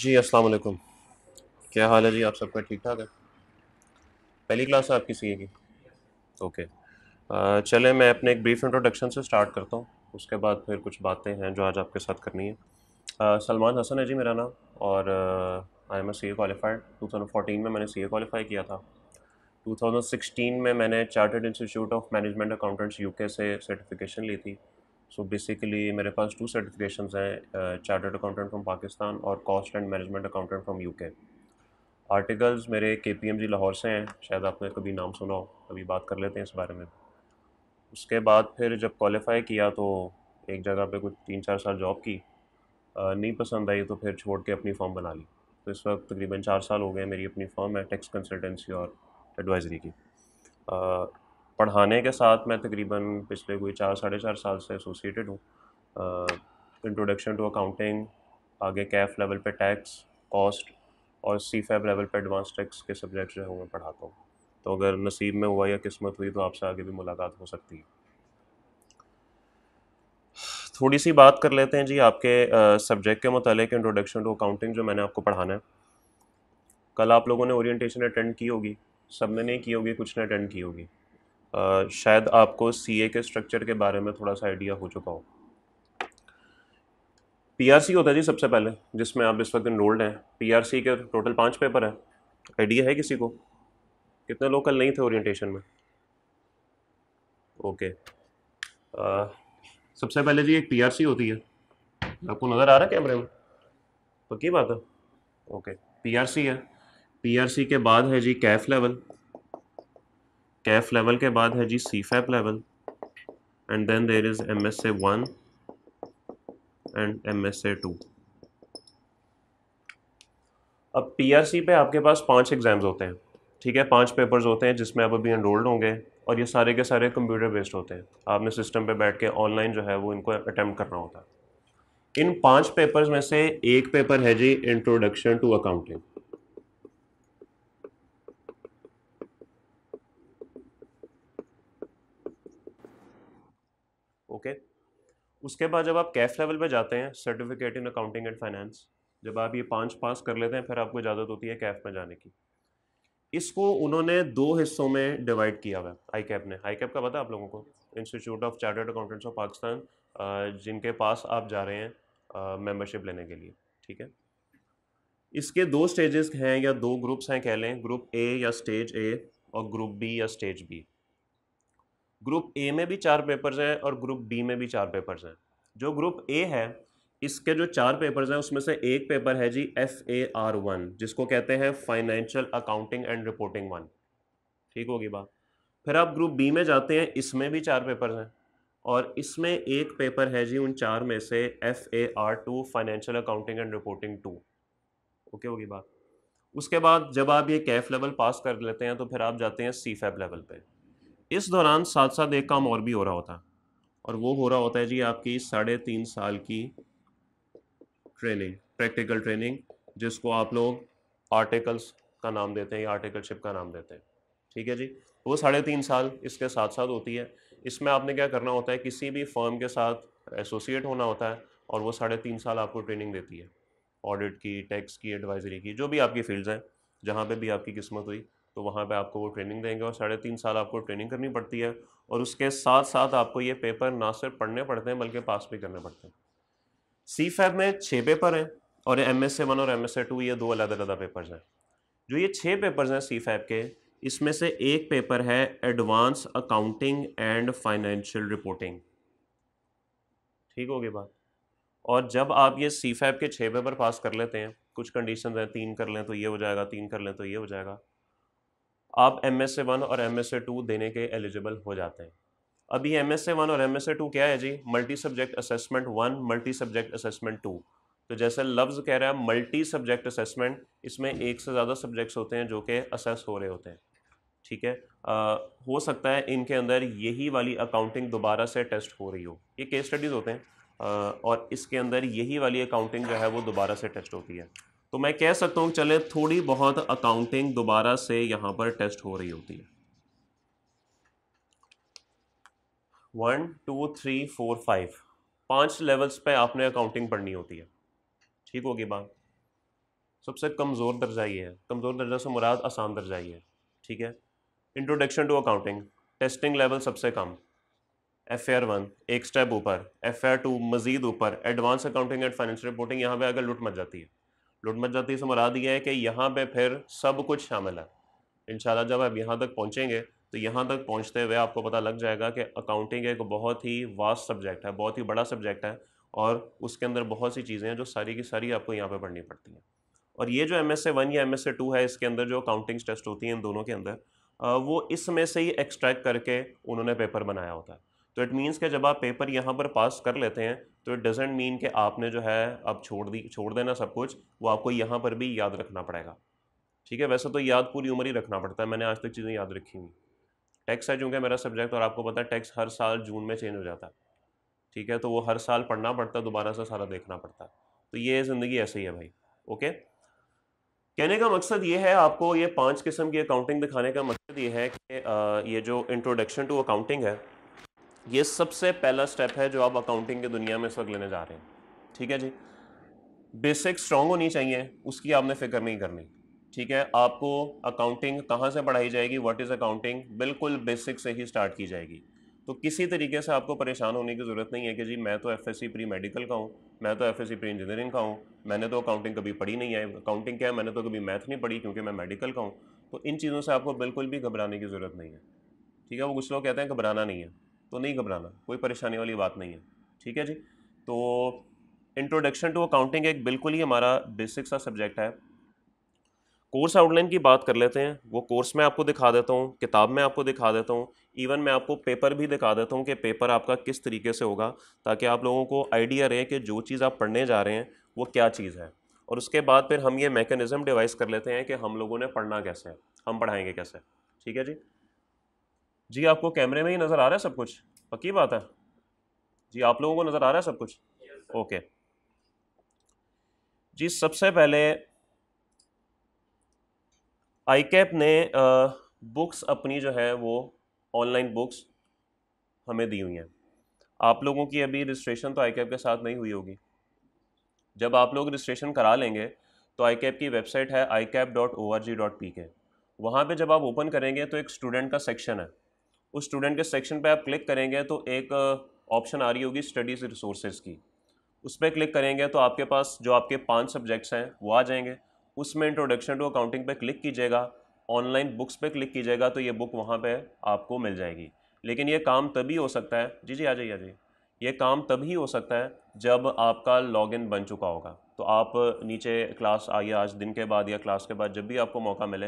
जी अस्सलाम वालेकुम क्या हाल है जी आप सबका ठीक ठाक है पहली क्लास है आपकी सी की ओके चले मैं अपने एक ब्रीफ इंट्रोडक्शन से स्टार्ट करता हूँ उसके बाद फिर कुछ बातें हैं जो आज आपके साथ करनी है सलमान हसन है जी मेरा नाम और I am a C A qualified two thousand fourteen में मैंने सी ए क्वालिफाई किया था टू थाउजेंड सिक्सटीन में मैंने chartered institute of management accountants UK से सर्टिफिकेशन ली थी सो बेसिकली मेरे पास टू सर्टिफिकेशन हैं चार्टर्ड अकाउंटेंट फ्रॉम पाकिस्तान और cost and management accountant from UK articles मेरे के पी एम जी लाहौर से हैं शायद आपने कभी नाम सुना हो अभी बात कर लेते हैं इस बारे में उसके बाद फिर जब क्वालिफाई किया तो एक जगह पे कुछ तीन चार साल जॉब की नहीं पसंद आई तो फिर छोड़ के अपनी फॉर्म बना ली तो इस वक्त तकरीबन चार साल हो गए मेरी अपनी फॉर्म है टैक्स कंसल्टेंसी और एडवाइजरी की पढ़ाने के साथ मैं तकरीबन पिछले कोई चार साढ़े चार साल से एसोसिएटेड हूँ इंट्रोडक्शन टू अकाउंटिंग आगे कैफ लेवल पे टैक्स कॉस्ट और सी फैब लेवल पे एडवांस टैक्स के सब्जेक्ट जो है मैं पढ़ाता हूँ तो अगर नसीब में हुआ या किस्मत हुई तो आपसे आगे भी मुलाकात हो सकती है थोड़ी सी बात कर लेते हैं जी आपके सब्जेक्ट के मतलब इंट्रोडक्शन टू अकाउंटिंग जो मैंने आपको पढ़ाना है कल आप लोगों ने ओरिएंटेशन अटेंड की होगी सब ने नहीं की होगी कुछ ने अटेंड की होगी शायद आपको सी के स्ट्रक्चर के बारे में थोड़ा सा आइडिया हो चुका हो पी होता है जी सबसे पहले जिसमें आप इस वक्त इनरोल्ड हैं पी के टोटल पाँच पेपर हैं आइडिया है किसी को कितने लोग कल नहीं थे ओरिएंटेशन में ओके आ, सबसे पहले जी एक पी होती है आपको नज़र आ रहा है कैमरे में पक्की बात है ओके पी है पी के बाद है जी कैफ लेवल कैफ लेवल के बाद है जी C FAP level and then there is M S A one and M S A two अब सी पे आपके पास पांच एग्ज़ाम्स होते हैं ठीक है पांच पेपर्स होते हैं जिसमें आप अभी एनरोल्ड होंगे और ये सारे के सारे कंप्यूटर बेस्ड होते हैं आपने सिस्टम पे बैठ के ऑनलाइन जो है वो इनको अटैम्प्ट करना होता है इन पांच पेपर्स में से एक पेपर है जी इंट्रोडक्शन टू अकाउंटिंग ओके उसके बाद जब आप कैफ लेवल पे जाते हैं certificate in accounting and finance जब आप ये पांच पास कर लेते हैं फिर आपको इजाज़त होती है कैफ में जाने की इसको उन्होंने दो हिस्सों में डिवाइड किया हुआ है आई कैप ने आई कैप का पता आप लोगों को institute of chartered accountants of Pakistan जिनके पास आप जा रहे हैं मेंबरशिप लेने के लिए ठीक है इसके दो स्टेजेस हैं या दो ग्रुप्स हैं कह लें ग्रुप ए या स्टेज ए और ग्रुप बी या स्टेज बी ग्रुप ए में भी चार पेपर्स हैं और ग्रुप बी में भी चार पेपर्स हैं जो ग्रुप ए है इसके जो चार पेपर्स हैं उसमें से एक पेपर है जी एफ ए आर वन जिसको कहते हैं financial accounting and reporting one ठीक होगी बात फिर आप ग्रुप बी में जाते हैं इसमें भी चार पेपर्स हैं और इसमें एक पेपर है जी उन चार में से F A R two financial accounting and reporting two okay होगी बात उसके बाद जब आप ये कैफ लेवल पास कर लेते हैं तो फिर आप जाते हैं सी फैब लेवल पर इस दौरान साथ साथ एक काम और भी हो रहा होता है और वो हो रहा होता है जी आपकी साढ़े तीन साल की ट्रेनिंग प्रैक्टिकल ट्रेनिंग जिसको आप लोग आर्टिकल्स का नाम देते हैं या आर्टिकलशिप का नाम देते हैं ठीक है जी वो साढ़े तीन साल इसके साथ साथ होती है इसमें आपने क्या करना होता है किसी भी फर्म के साथ एसोसिएट होना होता है और वो साढ़े तीन साल आपको ट्रेनिंग देती है ऑडिट की टैक्स की एडवाइजरी की जो भी आपकी फील्ड्स हैं जहाँ पे भी आपकी किस्मत हुई तो वहाँ पे आपको वो ट्रेनिंग देंगे और साढ़े तीन साल आपको ट्रेनिंग करनी पड़ती है और उसके साथ साथ आपको ये पेपर ना सिर्फ पढ़ने पड़ते हैं बल्कि पास भी करने पड़ते हैं सी फैब में छः पेपर हैं और एम एस ए वन और एम एस ए टू ये दो अलग अलग पेपर्स हैं जो ये छः पेपर्स हैं सी फैब के इसमें से एक पेपर है advance accounting and financial reporting ठीक होगी बात और जब आप ये सी फैब के छः पेपर पास कर लेते हैं कुछ कंडीशन हैं तीन कर लें तो ये हो जाएगा तीन कर लें तो ये हो जाएगा आप एम एस ए वन और एम एस ए टू देने के एलिजिबल हो जाते हैं अभी एम एस ए वन और एम एस ए टू क्या है जी multi subject assessment one multi subject assessment two तो जैसे लफ्ज़ कह रहा है मल्टी सब्जेक्ट असेसमेंट इसमें एक से ज़्यादा सब्जेक्ट्स होते हैं जो कि असेस हो रहे होते हैं ठीक है आ, हो सकता है इनके अंदर यही वाली अकाउंटिंग दोबारा से टेस्ट हो रही हो ये केस स्टडीज़ होते हैं आ, और इसके अंदर यही वाली अकाउंटिंग जो है वो दोबारा से टेस्ट होती है तो मैं कह सकता हूँ चले थोड़ी बहुत अकाउंटिंग दोबारा से यहाँ पर टेस्ट हो रही होती है one two three four five पांच लेवल्स पे आपने अकाउंटिंग पढ़नी होती है ठीक होगी बात सबसे कमज़ोर दर्जा ये है कमज़ोर दर्जा से मुराद आसान दर्जा ये है ठीक है introduction to accounting testing level सबसे कम एफ एयर वन एक स्टेप ऊपर एफ एयर टू मज़ीद ऊपर advance accounting and financial reporting यहाँ पे अगर लुट मच जाती है लुट मच जाती से मुराद ये है कि यहाँ पे फिर सब कुछ शामिल है इन जब आप यहाँ तक पहुँचेंगे तो यहाँ तक पहुँचते हुए आपको पता लग जाएगा कि अकाउंटिंग एक बहुत ही वास्ट सब्जेक्ट है बहुत ही बड़ा सब्जेक्ट है और उसके अंदर बहुत सी चीज़ें हैं जो सारी की सारी आपको यहाँ पर पढ़नी पड़ती हैं और ये जो एम एस ए वन या एम एस ए टू है इसके अंदर जो अकाउंटिंग टेस्ट होती हैं इन दोनों के अंदर वो इसमें से ही एक्सट्रैक्ट करके उन्होंने पेपर बनाया होता है तो इट मीन्स कि जब आप पेपर यहाँ पर पास कर लेते हैं तो इट डजेंट मीन कि आपने जो है अब छोड़ दी छोड़ देना सब कुछ वो आपको यहाँ पर भी याद रखना पड़ेगा ठीक है वैसे तो याद पूरी उम्र ही रखना पड़ता है मैंने आज तक चीज़ें याद रखी हुई टैक्स है चूँकि मेरा सब्जेक्ट और आपको पता है टैक्स हर साल जून में चेंज हो जाता है ठीक है तो वो हर साल पढ़ना पड़ता है दोबारा से सारा देखना पड़ता है तो ये ज़िंदगी ऐसे ही है भाई ओके कहने का मकसद ये है आपको ये पांच किस्म की अकाउंटिंग दिखाने का मकसद ये है कि ये जो इंट्रोडक्शन टू अकाउंटिंग है ये सबसे पहला स्टेप है जो आप अकाउंटिंग की दुनिया में इस वक्त लेने जा रहे हैं ठीक है जी बेसिक स्ट्रांग होनी चाहिए उसकी आपने फिक्र नहीं करनी ठीक है आपको अकाउंटिंग कहाँ से पढ़ाई जाएगी व्हाट इज़ अकाउंटिंग बिल्कुल बेसिक से ही स्टार्ट की जाएगी तो किसी तरीके से आपको परेशान होने की ज़रूरत नहीं है कि जी मैं तो एफ प्री मेडिकल का हूँ मैं तो एफ प्री इंजीनियरिंग का हूँ मैंने तो अकाउंटिंग कभी पढ़ी नहीं है अकाउंटिंग क्या है मैंने तो कभी मैथ नहीं पढ़ी क्योंकि मैं मेडिकल का हूँ तो इन चीज़ों से आपको बिल्कुल भी घबराने की ज़रूरत नहीं है ठीक है वो कुछ लोग कहते हैं घबराना नहीं है तो नहीं घबराना कोई परेशानी वाली बात नहीं है ठीक है जी तो इंट्रोडक्शन टू अकाउंटिंग एक बिल्कुल ही हमारा बेसिक सा सब्जेक्ट है कोर्स आउटलाइन की बात कर लेते हैं वो कोर्स में आपको दिखा देता हूँ किताब में आपको दिखा देता हूँ इवन मैं आपको पेपर भी दिखा देता हूँ कि पेपर आपका किस तरीके से होगा ताकि आप लोगों को आइडिया रहे कि जो चीज़ आप पढ़ने जा रहे हैं वो क्या चीज़ है और उसके बाद फिर हम ये मैकेनिज़म डिवाइस कर लेते हैं कि हम लोगों ने पढ़ना कैसे है हम पढ़ाएंगे कैसे ठीक है जी जी आपको कैमरे में ही नज़र आ रहा है सब कुछ पक्की बात है जी आप लोगों को नज़र आ रहा है सब कुछ ओके जी सबसे पहले आई कैप ने बुक्स अपनी जो है वो ऑनलाइन बुक्स हमें दी हुई हैं आप लोगों की अभी रजिस्ट्रेशन तो आई कैप के साथ नहीं हुई होगी जब आप लोग रजिस्ट्रेशन करा लेंगे तो आई कैप की वेबसाइट है I CAP dot O R G dot P K वहाँ पर जब आप ओपन करेंगे तो एक स्टूडेंट का सेक्शन है उस स्टूडेंट के सेक्शन पे आप क्लिक करेंगे तो एक ऑप्शन uh, आ रही होगी स्टडीज़ रिसोर्सेज की उस पर क्लिक करेंगे तो आपके पास जो आपके पांच सब्जेक्ट्स हैं वो आ जाएंगे उसमें इंट्रोडक्शन टू अकाउंटिंग पे क्लिक कीजिएगा ऑनलाइन बुक्स पे क्लिक कीजिएगा तो ये बुक वहाँ पे आपको मिल जाएगी लेकिन ये काम तभी हो सकता है जी जी आ जाइए आ जाइए ये काम तभी हो सकता है जब आपका लॉगिन बन चुका होगा तो आप नीचे क्लास आइए आज दिन के बाद या क्लास के बाद जब भी आपको मौका मिले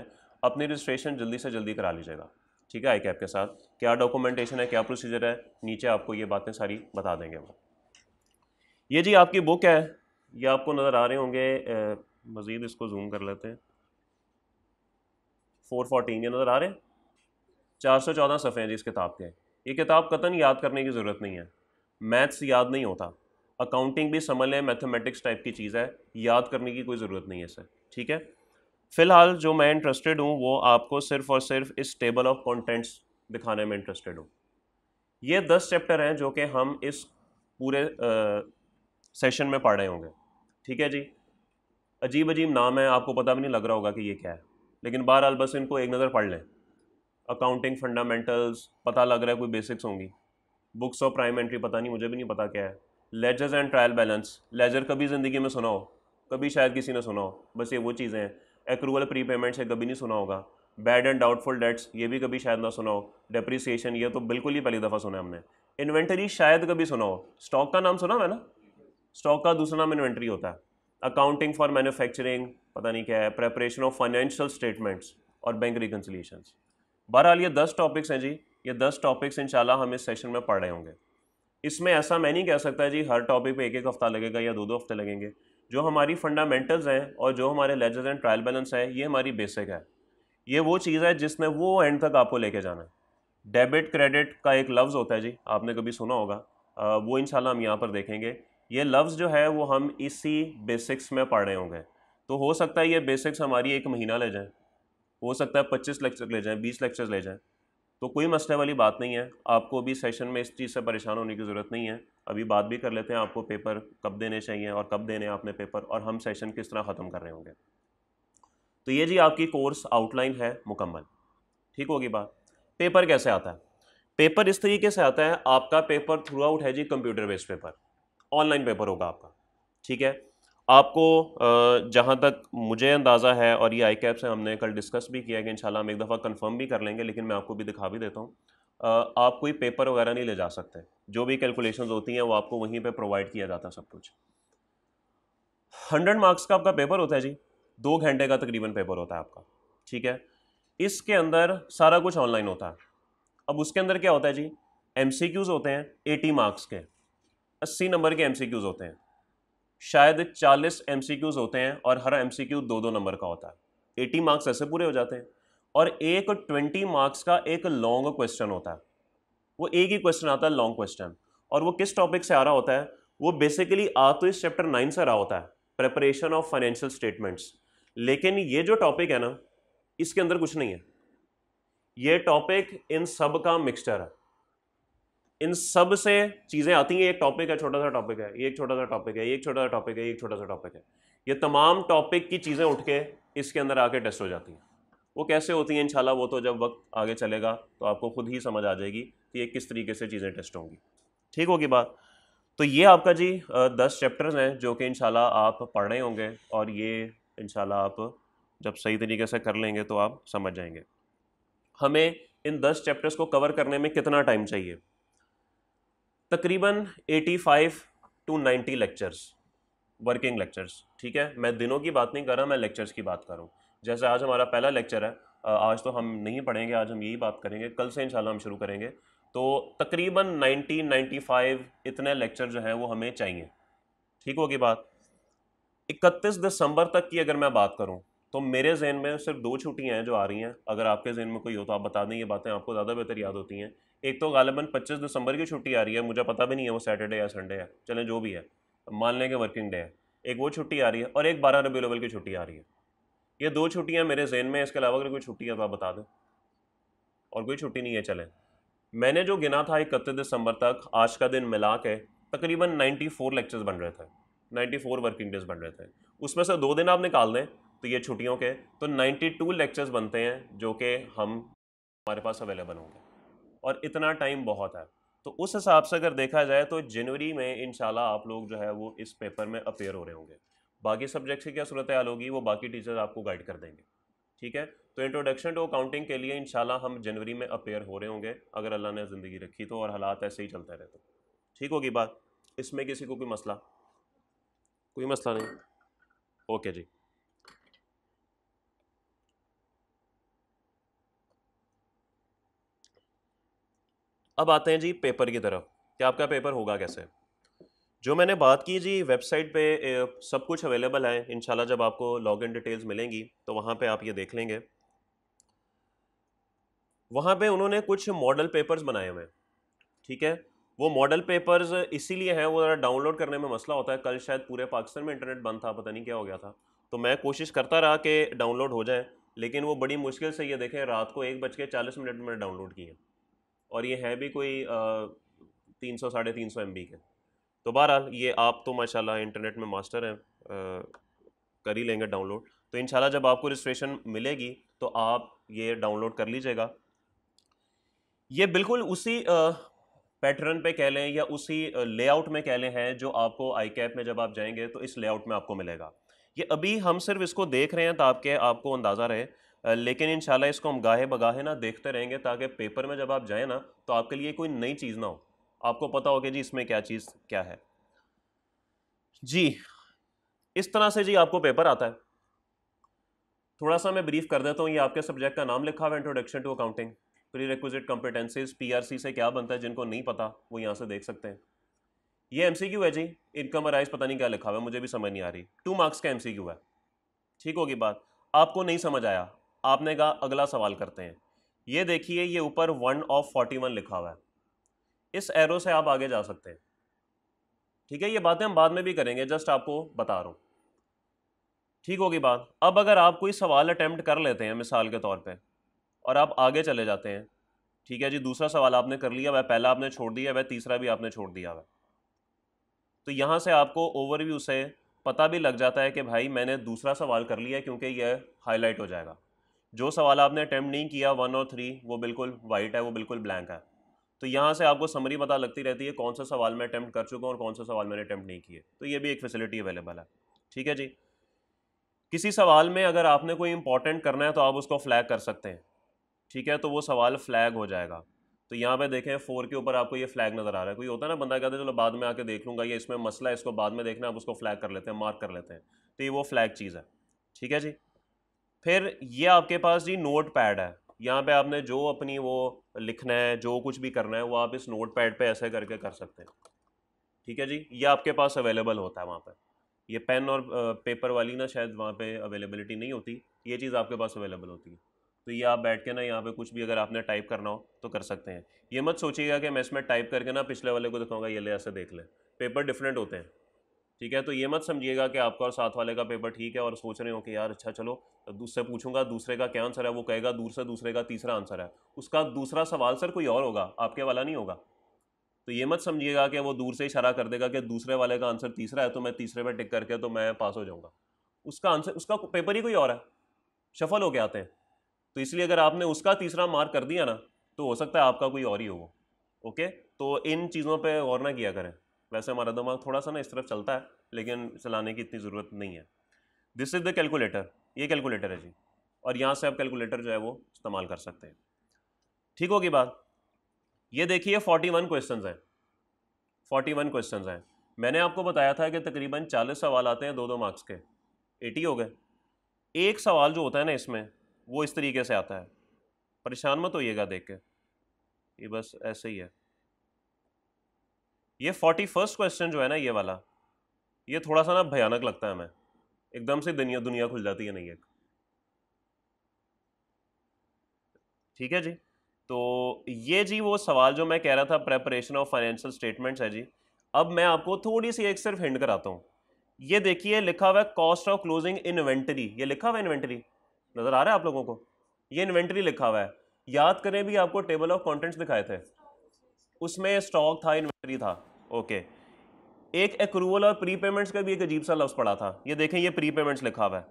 अपनी रजिस्ट्रेशन जल्दी से जल्दी करा लीजिएगा ठीक है आई कैप के साथ क्या डॉक्यूमेंटेशन है क्या प्रोसीजर है नीचे आपको ये बातें सारी बता देंगे वो ये जी आपकी बुक है ये आपको नज़र आ रहे होंगे मज़ीद इसको जूम कर लेते हैं फोर फोर्टीन ये नज़र आ रहे हैं चार सौ चौदह सफ़े हैं जी इस किताब के ये किताब कतन याद करने की ज़रूरत नहीं है मैथ्स याद नहीं होता अकाउंटिंग भी समझ लें मैथमेटिक्स टाइप की चीज़ है याद करने की कोई ज़रूरत नहीं है सर ठीक है फ़िलहाल जो मैं इंटरेस्टेड हूँ वो आपको सिर्फ़ और सिर्फ इस टेबल ऑफ कॉन्टेंट्स दिखाने में इंटरेस्टेड हूँ ये दस चैप्टर हैं जो कि हम इस पूरे सेशन में पढ़ रहे होंगे ठीक है जी अजीब अजीब नाम है आपको पता भी नहीं लग रहा होगा कि ये क्या है लेकिन बहरहाल बस इनको एक नज़र पढ़ लें अकाउंटिंग फंडामेंटल्स पता लग रहा है कोई बेसिक्स होंगी बुक्स ऑफ प्राइम एंट्री पता नहीं मुझे भी नहीं पता क्या है ledgers and trial balance ledger कभी ज़िंदगी में सुना हो कभी शायद किसी ने सुना हो बस ये वो चीज़ें हैं एक्रूवल प्री पेमेंट्स है कभी नहीं सुना होगा बैड एंड डाउटफुल डेट्स ये भी कभी शायद ना सुना हो डेप्रिसिएशन ये तो बिल्कुल ही पहली दफ़ा सुना है हमने इन्वेंटरी शायद कभी सुना हो स्टॉक का नाम सुना है ना स्टॉक का दूसरा नाम इन्वेंटरी होता है अकाउंटिंग फॉर मैन्युफैक्चरिंग पता नहीं क्या है प्रेपरेशन ऑफ फाइनेंशियल स्टेटमेंट्स और बैंक रिकन्सिलेशन बहरहाल ये दस टॉपिक्स हैं जी ये दस टॉपिक्स शाला हम इस सेशन में पढ़ रहे होंगे इसमें ऐसा मैं नहीं कह सकता जी हर टॉपिक पे एक एक हफ्ता लगेगा या दो दो हफ्ते लगेंगे जो हमारी फंडामेंटल्स हैं और जो हमारे लेजर्स एंड ट्रायल बैलेंस है ये हमारी बेसिक है ये वो चीज़ है जिसमें वो एंड तक आपको लेके जाना है डेबिट क्रेडिट का एक लफ्ज़ होता है जी आपने कभी सुना होगा आ, वो इन हम यहाँ पर देखेंगे ये लफ्ज़ जो है वो हम इसी बेसिक्स में पढ़ रहे होंगे तो हो सकता है ये बेसिक्स हमारी एक महीना ले जाएँ हो सकता है पच्चीस लेक्चर ले जाएँ बीस लेक्चर ले जाएँ तो कोई मसले वाली बात नहीं है आपको अभी सेशन में इस चीज़ से परेशान होने की ज़रूरत नहीं है अभी बात भी कर लेते हैं आपको पेपर कब देने चाहिए और कब देने आपने पेपर और हम सेशन किस तरह ख़त्म कर रहे होंगे तो ये जी आपकी कोर्स आउटलाइन है मुकम्मल ठीक होगी बात पेपर कैसे आता है पेपर इस तरीके से आता है आपका पेपर थ्रू आउट है जी computer based paper online paper होगा आपका ठीक है आपको जहाँ तक मुझे अंदाज़ा है और ये आई कैप से हमने कल डिस्कस भी किया कि इन हम एक दफ़ा कंफर्म भी कर लेंगे लेकिन मैं आपको भी दिखा भी देता हूँ आप कोई पेपर वगैरह नहीं ले जा सकते जो भी कैलकुलेशंस होती हैं वो आपको वहीं पे प्रोवाइड किया जाता है सब कुछ हंड्रेड मार्क्स का आपका पेपर होता है जी दो घंटे का तकरीबन पेपर होता है आपका ठीक है इसके अंदर सारा कुछ ऑनलाइन होता है अब उसके अंदर क्या होता है जी एम होते हैं एटी मार्क्स के अस्सी नंबर के एम होते हैं शायद 40 एम होते हैं और हर एम दो दो नंबर का होता है 80 मार्क्स ऐसे पूरे हो जाते हैं और एक 20 मार्क्स का एक लॉन्ग क्वेश्चन होता है वो एक ही क्वेश्चन आता है लॉन्ग क्वेश्चन और वो किस टॉपिक से आ रहा होता है वो बेसिकली आ तो इस चैप्टर नाइन से रहा होता है प्रेपरेशन ऑफ फाइनेंशियल स्टेटमेंट्स लेकिन ये जो टॉपिक है ना इसके अंदर कुछ नहीं है ये टॉपिक इन सब का मिक्सचर है इन सब से चीज़ें आती हैं एक टॉपिक है छोटा सा टॉपिक है एक छोटा सा टॉपिक है एक छोटा सा टॉपिक है एक छोटा सा टॉपिक है ये तमाम टॉपिक की चीज़ें उठ के इसके अंदर आके टेस्ट हो जाती हैं वो कैसे होती हैं इंशाल्लाह वो तो जब वक्त आगे चलेगा तो आपको खुद ही समझ आ जाएगी कि ये किस तरीके से चीज़ें टेस्ट होंगी ठीक होगी बात तो ये आपका जी दस चैप्टर्स हैं जो कि इंशाल्लाह आप पढ़ रहे होंगे और ये इंशाल्लाह आप जब सही तरीके से कर लेंगे तो आप समझ जाएंगे हमें इन दस चैप्टर्स को कवर करने में कितना टाइम चाहिए तकरीबन 85 टू 90 लेक्चर्स वर्किंग लेक्चर्स ठीक है मैं दिनों की बात नहीं कर रहा मैं लेक्चर्स की बात कर रहा हूँ जैसे आज हमारा पहला लेक्चर है आज तो हम नहीं पढ़ेंगे आज हम यही बात करेंगे कल से इंशाल्लाह हम शुरू करेंगे तो तकरीबन 90 95 इतने लेक्चर जो हैं वो हमें चाहिए ठीक होगी बात 31 दिसंबर तक की अगर मैं बात करूँ तो मेरे जहन में सिर्फ दो छुट्टियाँ हैं जो आ रही हैं अगर आपके जहन में कोई हो तो आप बता दें ये बातें आपको ज़्यादा बेहतर याद होती हैं एक तो गालिबा पच्चीस दिसंबर की छुट्टी आ रही है मुझे पता भी नहीं है वो सैटरडे या संडे है चलें जो भी है मान लें कि वर्किंग डे है एक वो छुट्टी आ रही है और एक बारह रबी लेवल की छुट्टी आ रही है ये दो छुट्टियाँ मेरे जहन में इसके अलावा अगर कोई छुट्टी है तो आप बता दें और कोई छुट्टी नहीं है चलें मैंने जो गिना था इकतीस दिसंबर तक आज का दिन मिला के तकरीबन 94 लेक्चर्स बन रहे थे 94 वर्किंग डेज बन रहे थे उसमें से दो दिन आप निकाल दें तो ये छुट्टियों के तो 92 लेक्चर्स बनते हैं जो कि हम हमारे पास अवेलेबल होंगे और इतना टाइम बहुत है तो उस हिसाब से अगर देखा जाए तो जनवरी में इन आप लोग जो है वो इस पेपर में अपेयर हो रहे होंगे बाकी सब्जेक्ट्स की क्या सूरत हाल होगी वो बाकी टीचर्स आपको गाइड कर देंगे ठीक है तो इंट्रोडक्शन टू अकाउंटिंग के लिए इन हम जनवरी में अपेयर हो रहे होंगे अगर अल्लाह ने ज़िंदगी रखी तो और हालात ऐसे ही चलते रहे तो ठीक होगी बात इसमें किसी को कोई मसला कोई मसला नहीं ओके जी अब आते हैं जी पेपर की तरफ कि आपका पेपर होगा कैसे जो मैंने बात की जी वेबसाइट पे सब कुछ अवेलेबल है इनशाला जब आपको लॉग इन डिटेल्स मिलेंगी तो वहाँ पे आप ये देख लेंगे वहाँ पे उन्होंने कुछ मॉडल पेपर्स बनाए हुए हैं ठीक है वो मॉडल पेपर्स इसीलिए हैं वो ज़रा डाउनलोड करने में मसला होता है कल शायद पूरे पाकिस्तान में इंटरनेट बंद था पता नहीं क्या हो गया था तो मैं कोशिश करता रहा कि डाउनलोड हो जाए लेकिन वो बड़ी मुश्किल से ये देखें रात को एक बज के चालीस मिनट में डाउनलोड किए और ये हैं भी कोई तीन सौ साढ़े तीन सौ एम के तो बहरहाल ये आप तो माशाल्लाह इंटरनेट में मास्टर हैं कर ही लेंगे डाउनलोड तो इन जब आपको रजिस्ट्रेशन मिलेगी तो आप ये डाउनलोड कर लीजिएगा ये बिल्कुल उसी पैटर्न पे कह लें या उसी लेआउट में कह लें हैं जो आपको आई कैप में जब आप जाएंगे तो इस लेआउट में आपको मिलेगा ये अभी हम सिर्फ इसको देख रहे हैं ताकि आपको अंदाज़ा रहे लेकिन इन इसको हम गाहे बगाहे ना देखते रहेंगे ताकि पेपर में जब आप जाएँ ना तो आपके लिए कोई नई चीज़ ना हो आपको पता हो कि जी इसमें क्या चीज़ क्या है जी इस तरह से जी आपको पेपर आता है थोड़ा सा मैं ब्रीफ कर देता हूँ ये आपके सब्जेक्ट का नाम लिखा हुआ introduction to accounting prerequisite competencies P से क्या बनता है जिनको नहीं पता वो यहाँ से देख सकते हैं ये एमसीक्यू है जी इनकम अराइज पता नहीं क्या लिखा हुआ है मुझे भी समझ नहीं आ रही टू मार्क्स का एम है ठीक होगी बात आपको नहीं समझ आया आपने कहा अगला सवाल करते हैं ये देखिए ये ऊपर वन ऑफ फोर्टी वन लिखा हुआ है इस एरो से आप आगे जा सकते हैं ठीक है ये बातें हम बाद में भी करेंगे जस्ट आपको बता रहा हूँ ठीक होगी बात अब अगर आप कोई सवाल अटैम्प्ट कर लेते हैं मिसाल के तौर पे और आप आगे चले जाते हैं ठीक है जी दूसरा सवाल आपने कर लिया वह पहला आपने छोड़ दिया वह तीसरा भी आपने छोड़ दिया वह तो यहाँ से आपको ओवरव्यू से पता भी लग जाता है कि भाई मैंने दूसरा सवाल कर लिया क्योंकि यह हाईलाइट हो जाएगा जो सवाल आपने अटैम्प्ट नहीं किया वन और थ्री वो बिल्कुल वाइट है वो बिल्कुल ब्लैंक है तो यहाँ से आपको समरी पता लगती रहती है कौन सा सवाल मैं अटैम्प्ट कर चुका हूँ और कौन सा सवाल मैंने अटैम्प्ट नहीं किए तो ये भी एक फैसिलिटी अवेलेबल है ठीक है जी किसी सवाल में अगर आपने कोई इंपॉर्टेंट करना है तो आप उसको फ्लैग कर सकते हैं ठीक है तो वो सवाल फ्लैग हो जाएगा तो यहाँ पे देखें फोर के ऊपर आपको ये फ्लैग नज़र आ रहा है कोई होता है ना बंदा कहता है चलो बाद में आके देख लूँगा ये इसमें मसला है इसको बाद में देखना आप उसको फ्लैग कर लेते हैं मार्क कर लेते हैं तो ये वो फ्लैग चीज़ है ठीक है जी फिर ये आपके पास जी नोट पैड है यहाँ पे आपने जो अपनी वो लिखना है जो कुछ भी करना है वो आप इस नोट पैड पर ऐसे करके कर सकते हैं ठीक है जी ये आपके पास अवेलेबल होता है वहाँ पर ये पेन और पेपर वाली ना शायद वहाँ पे अवेलेबिलिटी नहीं होती ये चीज़ आपके पास अवेलेबल होती है तो ये आप बैठ के ना यहाँ पे कुछ भी अगर आपने टाइप करना हो तो कर सकते हैं ये मत सोचिएगा कि मैं इसमें टाइप करके ना पिछले वाले को दिखाऊंगा ये ले ऐसे देख ले पेपर डिफरेंट होते हैं ठीक है तो ये मत समझिएगा कि आपका और साथ वाले का पेपर ठीक है और सोच रहे हो कि यार अच्छा चलो दूसरे पूछूंगा दूसरे का क्या आंसर है वो कहेगा दूसरे दूसरे का तीसरा आंसर है उसका दूसरा सवाल सर कोई और होगा आपके वाला नहीं होगा तो ये मत समझिएगा कि वो दूर से इशारा कर देगा कि दूसरे वाले का आंसर तीसरा है तो मैं तीसरे पर टिक करके तो मैं पास हो जाऊँगा उसका आंसर उसका पेपर ही कोई और है सफल हो के आते हैं तो इसलिए अगर आपने उसका तीसरा मार्क कर दिया ना तो हो सकता है आपका कोई और ही हो ओके तो इन चीज़ों पर गौर ना किया करें वैसे हमारा दिमाग थोड़ा सा ना इस तरफ चलता है लेकिन चलाने की इतनी ज़रूरत नहीं है दिस इज़ द कैलकुलेटर ये कैलकुलेटर है जी और यहाँ से आप कैलकुलेटर जो है वो इस्तेमाल कर सकते हैं ठीक होगी बात ये देखिए फोर्टी वन क्वेश्चन हैं फोर्टी वन क्वेश्चन हैं मैंने आपको बताया था कि तकरीबन चालीस सवाल आते हैं दो दो मार्क्स के एटी हो गए एक सवाल जो होता है ना इसमें वो इस तरीके से आता है परेशान मत होइएगा देख के ये बस ऐसे ही है ये फोर्टी फर्स्ट क्वेश्चन जो है ना ये वाला ये थोड़ा सा ना भयानक लगता है हमें एकदम से दुनिया दुनिया खुल जाती है नहीं एक ठीक है जी तो ये जी वो सवाल जो मैं कह रहा था प्रेपरेशन ऑफ फाइनेंशियल स्टेटमेंट्स है जी अब मैं आपको थोड़ी सी एक सिर्फ हिंड कराता हूँ ये देखिए लिखा हुआ है कॉस्ट ऑफ क्लोजिंग इन्वेंटरी ये लिखा हुआ है इन्वेंटरी नज़र आ रहा है आप लोगों को ये इन्वेंटरी लिखा हुआ है याद करें भी आपको टेबल ऑफ कॉन्टेंट्स दिखाए थे उसमें स्टॉक था इन्वेंटरी था ओके एक अप्रूवल और प्री पेमेंट्स का भी एक अजीब सा लफ्ज़ पड़ा था ये देखें ये प्री पेमेंट्स लिखा हुआ है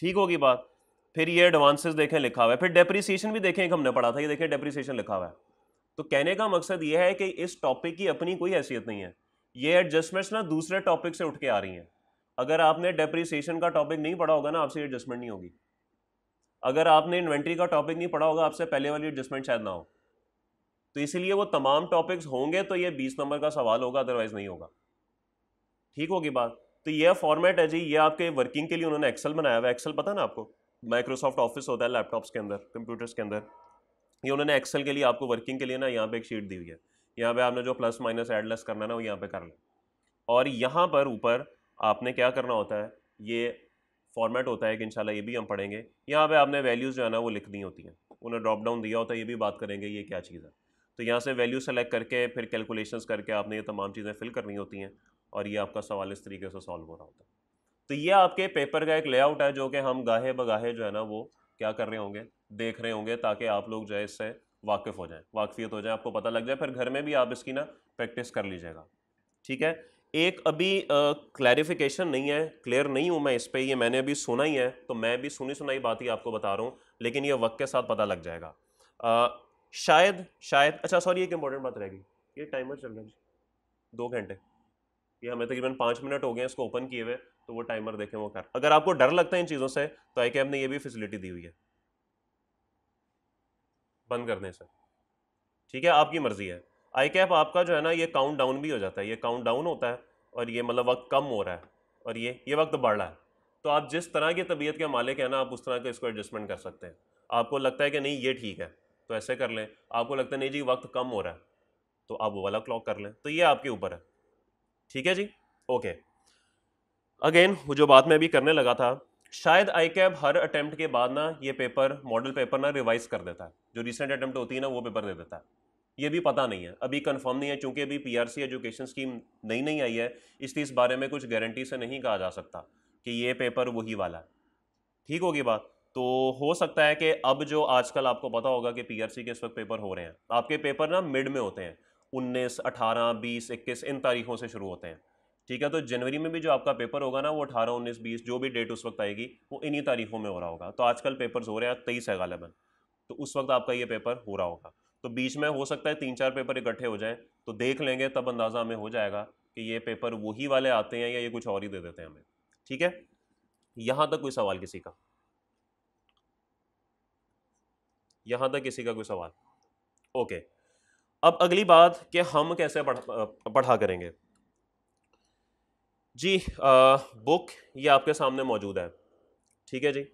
ठीक होगी बात फिर ये एडवांसेस देखें लिखा हुआ है फिर डेप्रीसिएशन भी देखें एक हमने पढ़ा था ये देखें डेप्रीसिएशन लिखा हुआ है तो कहने का मकसद ये है कि इस टॉपिक की अपनी कोई हैसियत नहीं है ये एडजस्टमेंट्स ना दूसरे टॉपिक से उठ के आ रही हैं अगर आपने डेप्रीसिएशन का टॉपिक नहीं पढ़ा होगा ना आपसे एडजस्टमेंट नहीं होगी अगर आपने इन्वेंट्री का टॉपिक नहीं पढ़ा होगा आपसे पहले वाली एडजस्टमेंट शायद ना हो तो इसलिए वो तमाम टॉपिक्स होंगे तो ये बीस नंबर का सवाल होगा अदरवाइज नहीं होगा ठीक होगी बात तो यह फॉर्मेट है जी ये आपके वर्किंग के लिए उन्होंने एक्सेल बनाया हुआ है एक्सेल पता ना आपको माइक्रोसॉफ्ट ऑफिस होता है लैपटॉप्स के अंदर कंप्यूटर्स के अंदर ये उन्होंने एक्सेल के लिए आपको वर्किंग के लिए ना यहाँ पे एक शीट दी हुई है यहाँ पे आपने जो प्लस माइनस एड लेस करना ना वो यहाँ पे कर लें और यहाँ पर ऊपर आपने क्या करना होता है ये फॉर्मेट होता है कि इंशाल्लाह ये भी हम पढ़ेंगे यहाँ पे आपने वैल्यूज़ जो है ना वो लिखनी होती हैं उन्हें ड्रॉप डाउन दिया होता है ये भी बात करेंगे ये क्या चीज़ है तो यहाँ से वैल्यू सेलेक्ट करके फिर कैलकुलेशंस करके आपने ये तमाम चीज़ें फिल करनी होती हैं और ये आपका सवाल इस तरीके से सॉल्व हो रहा होता है तो ये आपके पेपर का एक लेआउट है जो कि हम गाहे बगाहे जो है ना वो क्या कर रहे होंगे देख रहे होंगे ताकि आप लोग जो है इससे वाकिफ़ हो जाए वाकफियत हो जाए आपको पता लग जाए फिर घर में भी आप इसकी ना प्रैक्टिस कर लीजिएगा ठीक है एक अभी क्लैरिफिकेशन नहीं है क्लियर नहीं हूँ मैं इस पर ये मैंने अभी सुना ही है तो मैं भी सुनी सुनाई बात ही आपको बता रहा हूँ लेकिन ये वक्त के साथ पता लग जाएगा शायद शायद अच्छा सॉरी एक इंपॉर्टेंट बात रहेगी ये टाइमर चल रहा है दो घंटे ये हमें तकरीबन पाँच मिनट हो गए इसको ओपन किए हुए तो वो टाइमर देखें वो कर अगर आपको डर लगता है इन चीज़ों से तो आई कैब ने ये भी फैसिलिटी दी हुई है बंद करने से ठीक है आपकी मर्ज़ी है आई कैप आपका जो है ना ये काउंट डाउन भी हो जाता है ये काउंट डाउन होता है और ये मतलब वक्त कम हो रहा है और ये ये वक्त बढ़ रहा है तो आप जिस तरह की तबीयत के मालिक है ना आप उस तरह का इसको एडजस्टमेंट कर सकते हैं आपको लगता है कि नहीं ये ठीक है तो ऐसे कर लें आपको लगता नहीं जी वक्त कम हो रहा है तो आप वो वाला क्लॉक कर लें तो ये आपके ऊपर है ठीक है जी ओके अगेन वो जो बात मैं अभी करने लगा था शायद आई कैब हर अटैम्प्ट के बाद ना ये पेपर मॉडल पेपर ना रिवाइज कर देता है जो रिसेंट अटैम्प्ट होती है ना वो पेपर दे देता है ये भी पता नहीं है अभी कंफर्म नहीं है क्योंकि अभी पीआरसी एजुकेशन स्कीम नई नहीं आई है इसलिए इस बारे में कुछ गारंटी से नहीं कहा जा सकता कि ये पेपर वही वाला है ठीक होगी बात तो हो सकता है कि अब जो आजकल आपको पता होगा कि पीआरसी के इस वक्त पेपर हो रहे हैं आपके पेपर ना मिड में होते हैं उन्नीस अठारह बीस इक्कीस इन तारीखों से शुरू होते हैं ठीक है तो जनवरी में भी जो आपका पेपर होगा ना वो अठारह उन्नीस बीस जो भी डेट उस वक्त आएगी वो इन्हीं तारीखों में हो रहा होगा तो आजकल पेपर्स हो रहे हैं तेईस है गालिबा तो उस वक्त आपका ये पेपर हो रहा होगा तो बीच में हो सकता है तीन चार पेपर इकट्ठे हो जाएं तो देख लेंगे तब अंदाज़ा हमें हो जाएगा कि ये पेपर वही वाले आते हैं या ये कुछ और ही दे देते हैं हमें ठीक है यहाँ तक कोई सवाल किसी का यहाँ तक किसी का कोई सवाल ओके अब अगली बात कि हम कैसे पढ़ा पढ़ा करेंगे जी आ, बुक ये आपके सामने मौजूद है ठीक है जी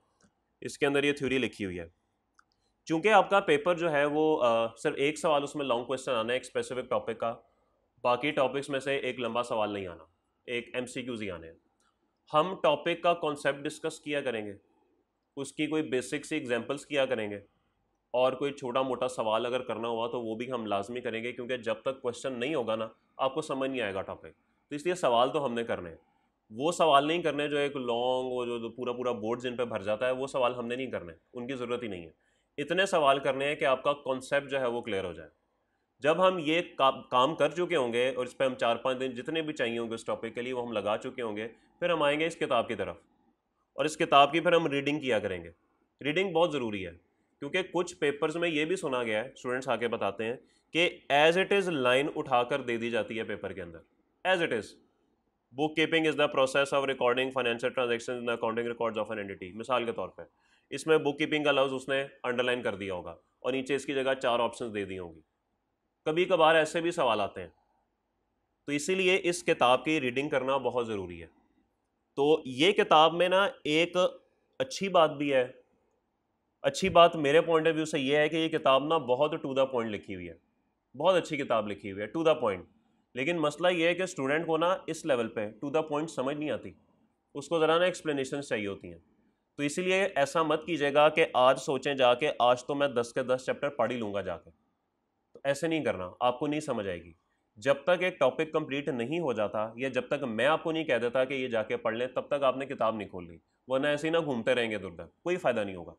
इसके अंदर ये थ्योरी लिखी हुई है चूँकि आपका पेपर जो है वो आ, सिर्फ एक सवाल उसमें लॉन्ग क्वेश्चन आना है एक स्पेसिफिक टॉपिक का बाकी टॉपिक्स में से एक लंबा सवाल नहीं आना एक एम ही आने हैं हम टॉपिक का कॉन्सेप्ट डिस्कस किया करेंगे उसकी कोई बेसिक सी एग्जांपल्स किया करेंगे और कोई छोटा मोटा सवाल अगर करना हुआ तो वो भी हम लाजमी करेंगे क्योंकि जब तक क्वेश्चन नहीं होगा ना आपको समझ नहीं आएगा टॉपिक तो इसलिए सवाल तो हमने करने हैं वो सवाल नहीं करने जो एक लॉन्ग वो जो पूरा पूरा बोर्ड जिन पर भर जाता है वो सवाल हमने नहीं करने उनकी ज़रूरत ही नहीं है इतने सवाल करने हैं कि आपका कॉन्सेप्ट जो है वो क्लियर हो जाए जब हम ये का, काम कर चुके होंगे और इस पर हम चार पाँच दिन जितने भी चाहिए होंगे उस टॉपिक के लिए वो हम लगा चुके होंगे फिर हम आएंगे इस किताब की तरफ और इस किताब की फिर हम रीडिंग किया करेंगे रीडिंग बहुत ज़रूरी है क्योंकि कुछ पेपर्स में ये भी सुना गया है स्टूडेंट्स आके बताते हैं कि एज इट इज़ लाइन उठाकर दे दी जाती है पेपर के अंदर as it is bookkeeping is the process of recording financial transaction in accounting records of an entity मिसाल के तौर पर इसमें बुक कीपिंग का लफ्ज़ उसने अंडरलाइन कर दिया होगा और नीचे इसकी जगह चार ऑप्शन दे दी होंगी कभी कभार ऐसे भी सवाल आते हैं तो इसीलिए इस किताब की रीडिंग करना बहुत ज़रूरी है तो ये किताब में ना एक अच्छी बात भी है अच्छी बात मेरे पॉइंट ऑफ व्यू से ये है कि ये किताब ना बहुत टू द पॉइंट लिखी हुई है बहुत अच्छी किताब लिखी हुई है टू द पॉइंट लेकिन मसला ये है कि स्टूडेंट को ना इस लेवल पे टू द पॉइंट समझ नहीं आती उसको ज़रा ना एक्सप्लेनेशन चाहिए होती हैं तो इसीलिए ऐसा मत कीजिएगा कि आज सोचें जाके आज तो मैं दस के दस चैप्टर पढ़ ही लूँगा जाके तो ऐसे नहीं करना आपको नहीं समझ आएगी जब तक एक टॉपिक कंप्लीट नहीं हो जाता या जब तक मैं आपको नहीं कह देता कि ये जाके पढ़ लें तब तक आपने किताब नहीं खोल ली वरना ऐसे ही ना घूमते रहेंगे दुर्दर कोई फ़ायदा नहीं होगा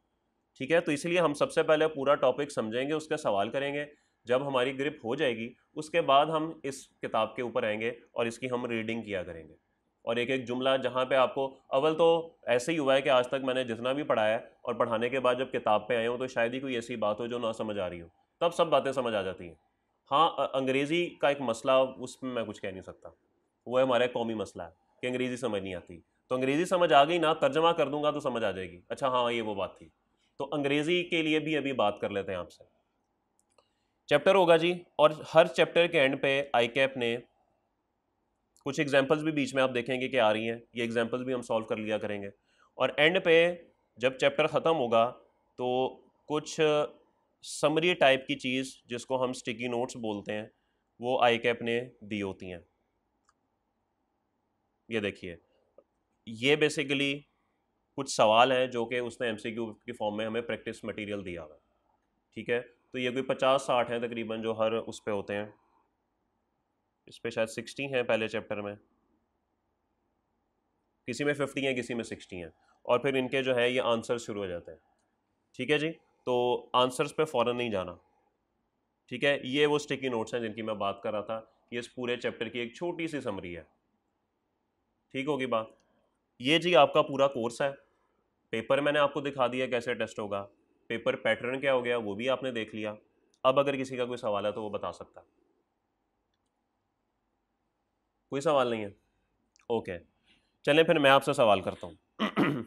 ठीक है तो इसलिए हम सबसे पहले पूरा टॉपिक समझेंगे उसके सवाल करेंगे जब हमारी ग्रिप हो जाएगी उसके बाद हम इस किताब के ऊपर आएंगे और इसकी हम रीडिंग किया करेंगे और एक एक जुमला जहाँ पे आपको अव्वल तो ऐसे ही हुआ है कि आज तक मैंने जितना भी पढ़ाया और पढ़ाने के बाद जब किताब पे आए हूँ तो शायद ही कोई ऐसी बात हो जो ना समझ आ रही हो तब सब बातें समझ आ जाती हैं हाँ अंग्रेज़ी का एक मसला उस पर मैं कुछ कह नहीं सकता वो हमारा कौमी मसला है कि अंग्रेज़ी समझ नहीं आती तो अंग्रेज़ी समझ आ गई ना तर्जमा कर दूंगा तो समझ आ जाएगी अच्छा हाँ ये वो बात थी तो अंग्रेज़ी के लिए भी अभी बात कर लेते हैं आपसे चैप्टर होगा जी और हर चैप्टर के एंड पे आई कैप ने कुछ एग्जाम्पल्स भी बीच में आप देखेंगे कि आ रही हैं ये एग्जाम्पल्स भी हम सॉल्व कर लिया करेंगे और एंड पे जब चैप्टर ख़त्म होगा तो कुछ समरी टाइप की चीज़ जिसको हम स्टिकी नोट्स बोलते हैं वो आई कैप ने दी होती हैं ये देखिए ये बेसिकली कुछ सवाल हैं जो कि उसने एम की फॉर्म में हमें प्रैक्टिस मटेरियल दिया हुआ ठीक है तो ये कोई पचास साठ हैं तकरीबन जो हर उस पर होते हैं इस पर शायद सिक्सटी हैं पहले चैप्टर में किसी में फिफ्टी हैं किसी में सिक्सटी हैं और फिर इनके जो है ये आंसर शुरू हो जाते हैं ठीक है जी तो आंसर्स पे फ़ौरन नहीं जाना ठीक है ये वो स्टिकी नोट्स हैं जिनकी मैं बात कर रहा था ये इस पूरे चैप्टर की एक छोटी सी समरी है ठीक होगी बात ये जी आपका पूरा कोर्स है पेपर मैंने आपको दिखा दिया कैसे टेस्ट होगा पेपर पैटर्न क्या हो गया वो भी आपने देख लिया अब अगर किसी का कोई सवाल है तो वो बता सकता कोई सवाल नहीं है ओके चलें फिर मैं आपसे सवाल करता हूँ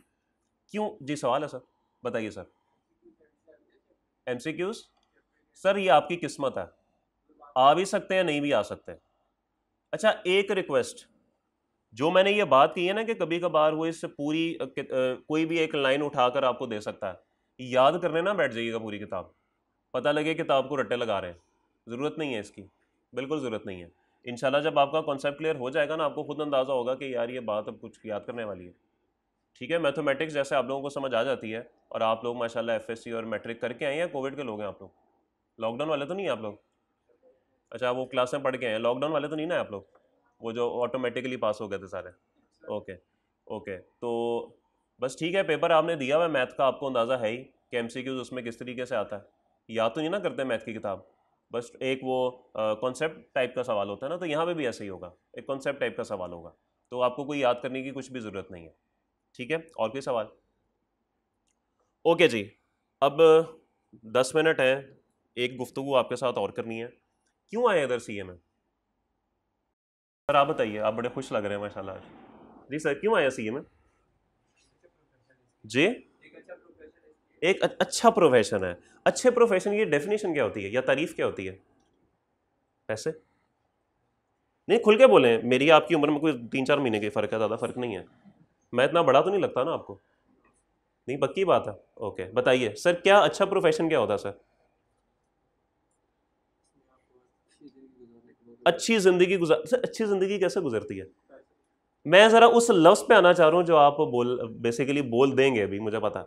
क्यों जी सवाल है सर बताइए sir M C Qs sir ये आपकी किस्मत है आ भी सकते हैं नहीं भी आ सकते अच्छा एक रिक्वेस्ट जो मैंने ये बात की है ना कि कभी कभार वो इससे पूरी कोई भी एक लाइन उठाकर आपको दे सकता है याद करने ना बैठ जाइएगा पूरी किताब पता लगे किताब को रट्टे लगा रहे हैं ज़रूरत नहीं है इसकी बिल्कुल ज़रूरत नहीं है इंशाल्लाह जब आपका कॉन्सेप्ट क्लियर हो जाएगा ना आपको खुद अंदाज़ा होगा कि यार ये बात अब कुछ याद करने वाली है ठीक है मैथमेटिक्स जैसे आप लोगों को समझ आ जाती है और आप लोग माशाल्लाह एफएससी और मैट्रिक करके आए हैं कोविड के लोग हैं आप लोग लॉकडाउन वाले तो नहीं हैं आप लोग अच्छा वो क्लास में पढ़ के आए हैं लॉकडाउन वाले तो नहीं ना आप लोग वो जो ऑटोमेटिकली पास हो गए थे सारे ओके ओके तो बस ठीक है पेपर आपने दिया हुआ मैथ का आपको अंदाज़ा है ही कि एम उसमें किस तरीके से आता है याद तो नहीं ना करते मैथ की किताब बस एक वो कॉन्सेप्ट टाइप का सवाल होता है ना तो यहाँ पे भी ऐसा ही होगा एक कॉन्सेप्ट टाइप का सवाल होगा तो आपको कोई याद करने की कुछ भी ज़रूरत नहीं है ठीक है और कोई सवाल ओके जी अब दस मिनट हैं एक गुफ्तु आपके साथ और करनी है क्यों आए इधर सी में सर आप बताइए आप बड़े खुश लग रहे हैं माशाल्लाह आज जी सर क्यों आया सी में जी एक अच्छा प्रोफेशन है अच्छे प्रोफेशन की डेफिनेशन क्या होती है या तारीफ क्या होती है पैसे नहीं खुल के बोले मेरी आपकी उम्र में कोई तीन चार महीने की फ़र्क है ज़्यादा फ़र्क नहीं है मैं इतना बड़ा तो नहीं लगता ना आपको नहीं पक्की बात है ओके बताइए सर क्या अच्छा प्रोफेशन क्या होता है सर अच्छी ज़िंदगी गुजार अच्छी ज़िंदगी कैसे गुजरती है मैं ज़रा उस लफ्ज़ पे आना चाह रहा हूँ जो आप बोल बेसिकली बोल देंगे अभी मुझे पता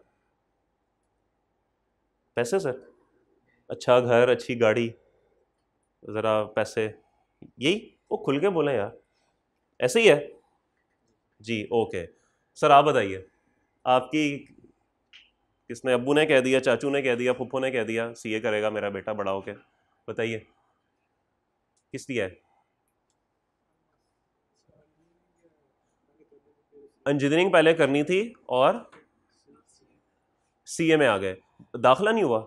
पैसे सर अच्छा घर अच्छी गाड़ी ज़रा पैसे यही वो खुल के बोले यार ऐसे ही है जी ओके सर आप बताइए आपकी किसने अबू ने कह दिया चाचू ने कह दिया फुप्पो ने कह दिया सीए करेगा मेरा बेटा बड़ा होके बताइए किस दिया है इंजीनियरिंग पहले करनी थी और सीए में आ गए दाखला नहीं हुआ